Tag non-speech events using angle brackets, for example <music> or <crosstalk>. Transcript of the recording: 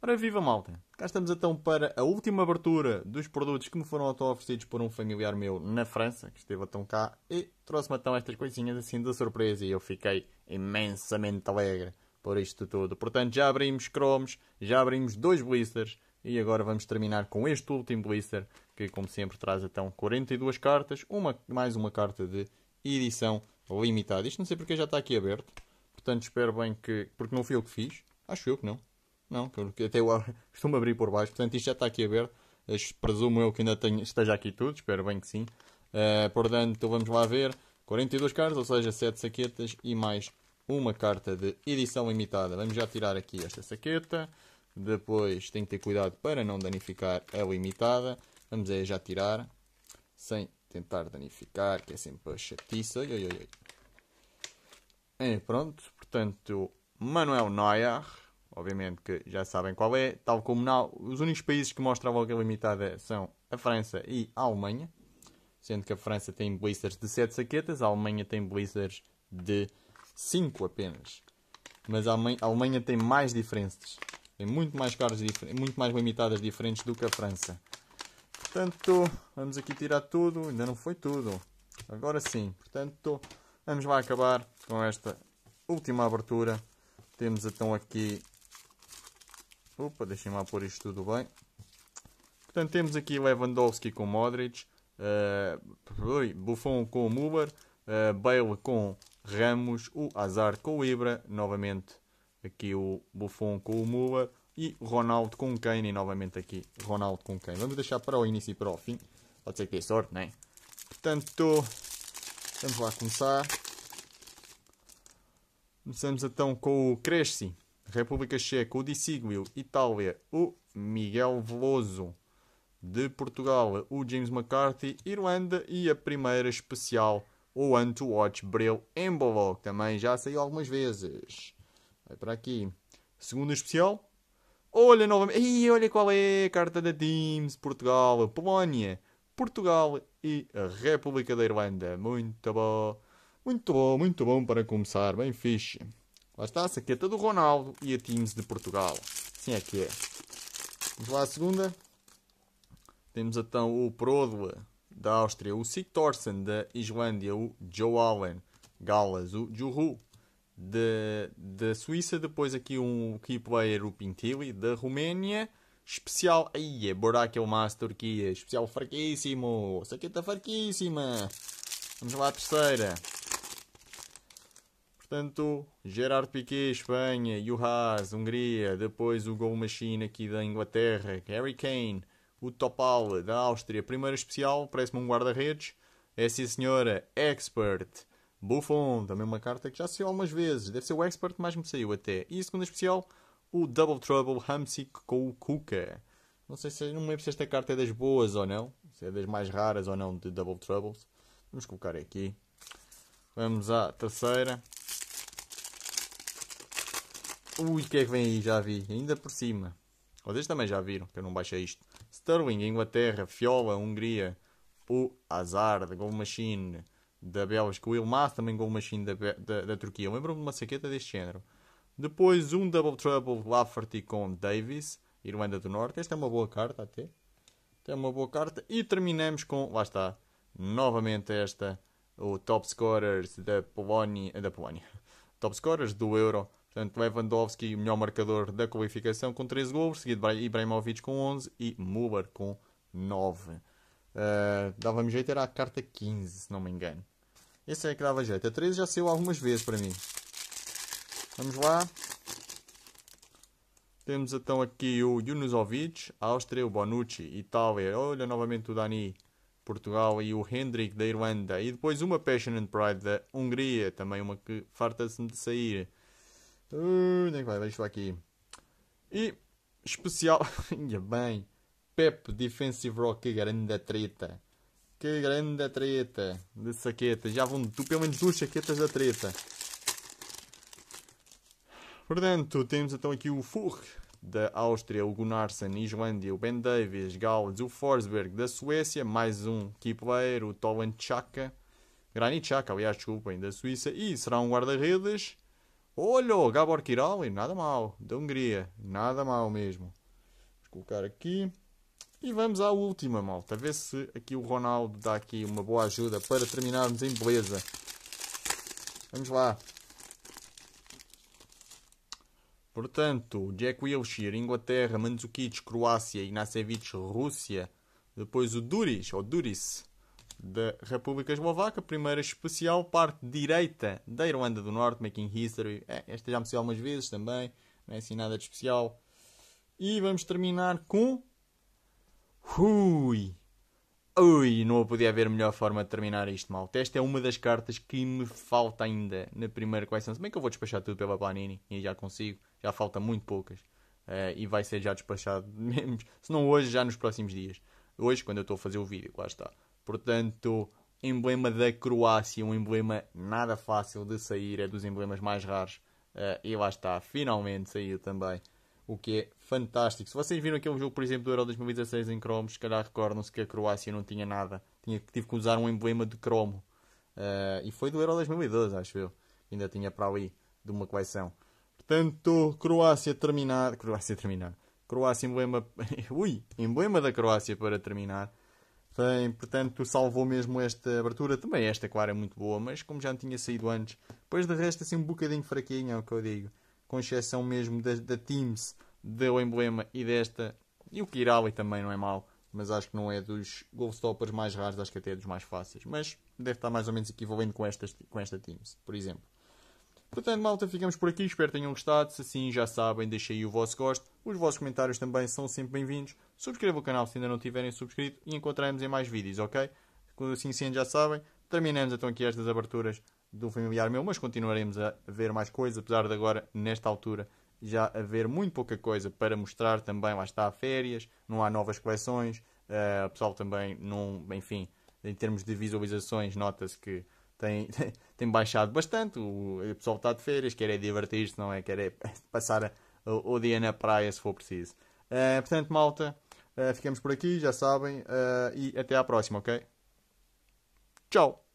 Ora viva malta! Cá estamos então para a última abertura dos produtos que me foram oferecidos por um familiar meu na França, que esteve então cá, e trouxe-me então estas coisinhas assim de surpresa e eu fiquei imensamente alegre por isto tudo. Portanto, já abrimos cromos, já abrimos dois blisters e agora vamos terminar com este último blister, que como sempre traz então 42 cartas, uma, mais uma carta de edição limitada. Isto não sei porque já está aqui aberto, portanto espero bem que... porque não fui eu que fiz, acho eu que não. Não, porque até eu <laughs> costumo abrir por baixo, portanto isto já está aqui aberto. Presumo eu que ainda tenho, esteja aqui tudo, espero bem que sim. Uh, portanto, vamos lá ver. 42 cartas, ou seja, 7 saquetas e mais uma carta de edição limitada. Vamos já tirar aqui esta saqueta. Depois tem que ter cuidado para não danificar a limitada. Vamos aí já tirar. Sem tentar danificar, que é sempre a chatiça. Ai, ai, ai. E pronto, portanto, Manuel Neuer obviamente que já sabem qual é, tal como os únicos países que mostram a loja limitada são a França e a Alemanha, sendo que a França tem blisters de 7 saquetas, a Alemanha tem blisters de 5 apenas. Mas a Alemanha, a Alemanha tem mais diferenças, tem muito mais caras, muito mais limitadas diferentes do que a França. Portanto, vamos aqui tirar tudo, ainda não foi tudo. Agora sim, portanto, vamos lá acabar com esta última abertura. Temos então aqui Opa, deixem-me lá pôr isto tudo bem. Portanto, temos aqui Lewandowski com Modric, uh, Buffon com Muller, uh, eh, Bale com Ramos, o Azar com o Ibra, novamente aqui o Buffon com o Muller e Ronaldo com Kane e novamente aqui Ronaldo com Kane. Vamos deixar para o início e para o fim. Pode ser que tenha sorte, não é? Portanto, vamos lá começar. Começamos então com o Cresci. República Checa, o Dissíguio. Itália, o Miguel Veloso. De Portugal, o James McCarthy. Irlanda e a primeira especial, o One to Watch Breu Embolo, que também já saiu algumas vezes. Vai para aqui. Segunda especial. Olha novamente. E olha qual é a carta da Teams. Portugal, Polónia, Portugal e a República da Irlanda. Muito bom. Muito bom, muito bom para começar. Bem fixe. Lá está a saqueta do Ronaldo e a Teams de Portugal. Sim é que é. Vamos lá à segunda. Temos então o Prodola da Áustria, o Sigtorsen da Islândia, o Joe Allen, Galas, o Juhu da, Suíça, depois aqui um key player, o Pintili, da Roménia, especial, aí é Borak Elmas, é Turquia, é especial fraquíssimo, saqueta fraquíssima. Vamos lá à terceira. Portanto, Gerard Piquet, Espanha, Juhas, Hungria, depois o Gol Machine aqui da Inglaterra, Harry Kane, o Topal da Áustria, primeira especial, parece-me um guarda-redes. É sim senhora, Expert, Buffon, também uma carta que já saiu algumas vezes, deve ser o Expert mais me saiu até. E segunda especial, o Double Trouble Hamsik com o Kuka. Não sei se não me lembro se esta carta é das boas ou não, se é das mais raras ou não de Double Troubles. Vamos colocar aqui. Vamos à terceira. Ui, o que é que vem aí? Já vi. Ainda por cima. Vocês também já viram, que eu não baixei isto. Sterling, Inglaterra. Fiola, Hungria. O Hazard, Gol Machine da Bélgica. O Ilmaz, também Gol Machine da, da, da Turquia. Lembro-me de uma saqueta deste género. Depois um Double Trouble Lafferty com Davis, Irlanda do Norte. Esta é uma boa carta até. Esta é uma boa carta. E terminamos com, lá está, novamente esta, o Top Scorers da Polónia, da Polónia, <laughs> Top Scorers do Euro Portanto, Lewandowski, o melhor marcador da qualificação, com 13 gols, seguido de Ibrahimovic com 11 e Müller com 9. Uh, ah, Dava-me jeito, era a carta 15, se não me engano. Esse é que dava jeito. A 13 já saiu algumas vezes para mim. Vamos lá. Temos então aqui o Junusovic, Áustria, o Bonucci, Itália, olha novamente o Dani, Portugal e o Hendrik da Irlanda. E depois uma Passion and Pride da Hungria, também uma que farta-se de sair onde é que vai? Deixa aqui. E especial. <laughs> Ainda bem. Pep Defensive Rock, que grande treta. Que grande treta de saqueta Já vão tu, pelo menos duas saquetas da treta. Portanto, temos então aqui o Furk da Áustria, o Gunnarsson, Islândia, o Ben Davis, Gales, o Forsberg da Suécia, mais um key player, o Tolan Chaka, Granit Chaka, aliás, desculpem, da Suíça, e será um guarda-redes Olha, Gabor Kiralli, nada mal. Da Hungria, nada mal mesmo. Vamos colocar aqui. E vamos à última, malta. A ver se aqui o Ronaldo dá aqui uma boa ajuda para terminarmos em beleza. Vamos lá. Portanto, Jack Wilshere, Inglaterra, Mandzukic, Croácia, Inacevic, Rússia. Depois o Duris, ou Duris, da República Eslovaca. Primeira especial, parte direita da Irlanda do Norte, Making History. É, esta já me sei algumas vezes também, não é assim nada de especial. E vamos terminar com. Ui! Ui, não podia haver melhor forma de terminar isto, malta. Esta é uma das cartas que me falta ainda na primeira coleção. Se bem que eu vou despachar tudo pela Planini e já consigo, já falta muito poucas. Uh, e vai ser já despachado <laughs> mesmo, se não hoje, já nos próximos dias. Hoje, quando eu estou a fazer o vídeo, lá está. Portanto, emblema da Croácia, um emblema nada fácil de sair, é dos emblemas mais raros. Uh, e lá está, finalmente saiu também, o que é fantástico. Se vocês viram aquele jogo, por exemplo, do Euro 2016 em cromo, se calhar recordam-se que a Croácia não tinha nada, tinha, tive que usar um emblema de cromo. Uh, e foi do Euro 2012, acho eu. Ainda tinha para ali de uma coleção. Portanto, Croácia terminar. Croácia terminar. Croácia emblema. <laughs> Ui! Emblema da Croácia para terminar. Bem, portanto, salvou mesmo esta abertura. Também esta, claro, é muito boa, mas como já não tinha saído antes, depois de resto, assim um bocadinho fraquinho, é o que eu digo. Com exceção mesmo da, da Teams, do emblema e desta. E o Kirali também não é mal mas acho que não é dos Goalstoppers mais raros, acho que até é dos mais fáceis. Mas deve estar mais ou menos equivalente com, estas, com esta Teams, por exemplo. Portanto, malta, ficamos por aqui. Espero que tenham gostado. Se assim já sabem, deixem aí o vosso gosto. Os vossos comentários também são sempre bem-vindos. Subscrevam o canal se ainda não tiverem subscrito e encontraremos em mais vídeos, ok? Assim sendo, já sabem. Terminamos então aqui estas aberturas do familiar meu, mas continuaremos a ver mais coisas, apesar de agora, nesta altura, já haver muito pouca coisa para mostrar também. Lá está, férias, não há novas coleções. Uh, o pessoal também não, enfim, em termos de visualizações, nota-se que tem, <laughs> tem baixado bastante. O, o pessoal está de férias, quer é divertir-se, não é? Quer é <laughs> passar o, o, dia na praia se for preciso. Uh, portanto, malta, uh, ficamos por aqui, já sabem, uh, e até à próxima, ok? Tchau!